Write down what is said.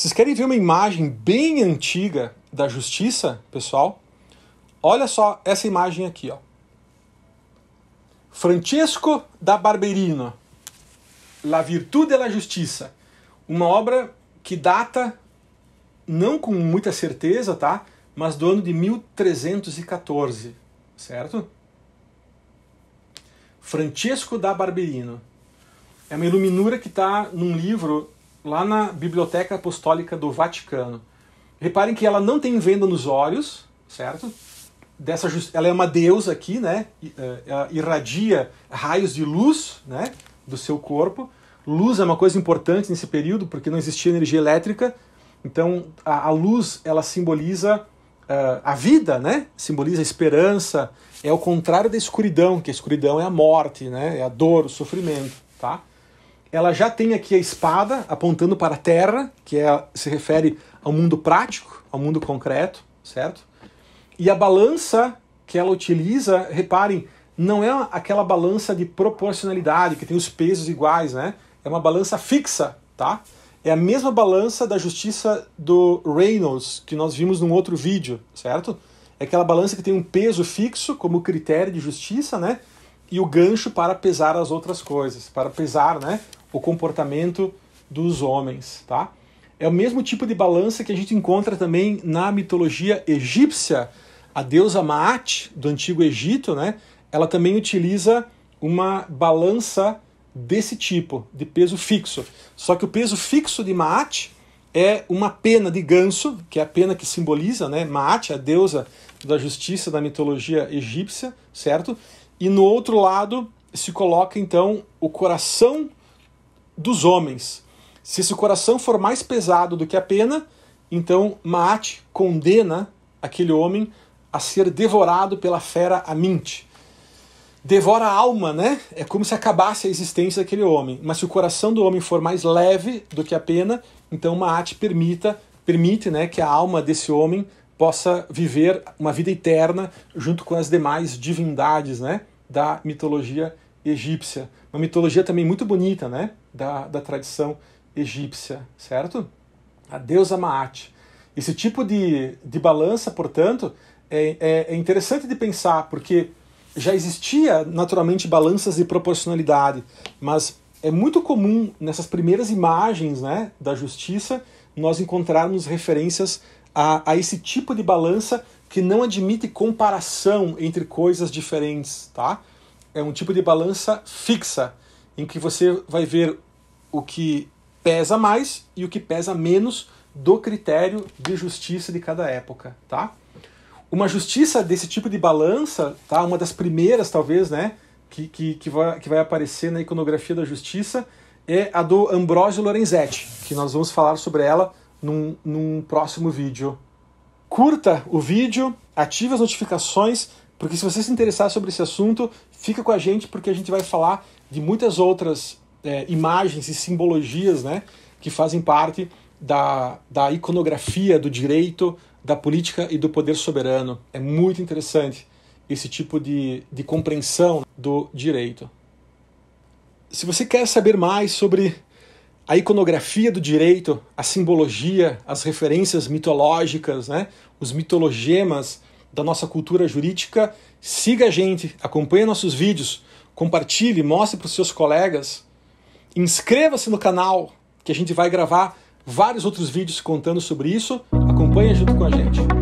Vocês querem ver uma imagem bem antiga da justiça, pessoal? Olha só essa imagem aqui, ó. Francesco da Barberino, La Virtude della Justiça. Uma obra que data, não com muita certeza, tá? Mas do ano de 1314, certo? Francesco da Barberino. É uma iluminura que está num livro lá na Biblioteca Apostólica do Vaticano. Reparem que ela não tem venda nos olhos, certo? Dessa just... Ela é uma deusa aqui, né? Eh, ela irradia raios de luz né? do seu corpo. Luz é uma coisa importante nesse período, porque não existia energia elétrica. Então, a, a luz, ela simboliza uh, a vida, né? Simboliza a esperança. É o contrário da escuridão, que a escuridão é a morte, né? É a dor, o sofrimento, tá? ela já tem aqui a espada apontando para a terra, que é, se refere ao mundo prático, ao mundo concreto, certo? E a balança que ela utiliza, reparem, não é aquela balança de proporcionalidade, que tem os pesos iguais, né? É uma balança fixa, tá? É a mesma balança da justiça do Reynolds, que nós vimos num outro vídeo, certo? É aquela balança que tem um peso fixo como critério de justiça, né? E o gancho para pesar as outras coisas, para pesar, né? o comportamento dos homens, tá? É o mesmo tipo de balança que a gente encontra também na mitologia egípcia. A deusa Maat, do antigo Egito, né? Ela também utiliza uma balança desse tipo, de peso fixo. Só que o peso fixo de Maat é uma pena de ganso, que é a pena que simboliza, né? Maat, a deusa da justiça da mitologia egípcia, certo? E no outro lado se coloca então o coração dos homens. Se esse coração for mais pesado do que a pena, então Maat condena aquele homem a ser devorado pela fera Amint. Devora a alma, né? É como se acabasse a existência daquele homem. Mas se o coração do homem for mais leve do que a pena, então Maat permita, permite, né, que a alma desse homem possa viver uma vida eterna junto com as demais divindades, né, da mitologia egípcia. Uma mitologia também muito bonita, né? Da, da tradição egípcia, certo? A deusa Maat. Esse tipo de, de balança, portanto, é, é, é interessante de pensar, porque já existia naturalmente balanças de proporcionalidade, mas é muito comum nessas primeiras imagens né, da justiça nós encontrarmos referências a, a esse tipo de balança que não admite comparação entre coisas diferentes, tá? é um tipo de balança fixa, em que você vai ver o que pesa mais e o que pesa menos do critério de justiça de cada época, tá? Uma justiça desse tipo de balança, tá? Uma das primeiras, talvez, né? Que, que, que, vai, que vai aparecer na iconografia da justiça é a do Ambrosio Lorenzetti, que nós vamos falar sobre ela num, num próximo vídeo. Curta o vídeo, ative as notificações, porque se você se interessar sobre esse assunto, Fica com a gente porque a gente vai falar de muitas outras é, imagens e simbologias né, que fazem parte da, da iconografia do direito, da política e do poder soberano. É muito interessante esse tipo de, de compreensão do direito. Se você quer saber mais sobre a iconografia do direito, a simbologia, as referências mitológicas, né, os mitologemas da nossa cultura jurídica. Siga a gente, acompanhe nossos vídeos, compartilhe, mostre para os seus colegas. Inscreva-se no canal, que a gente vai gravar vários outros vídeos contando sobre isso. Acompanhe junto com a gente.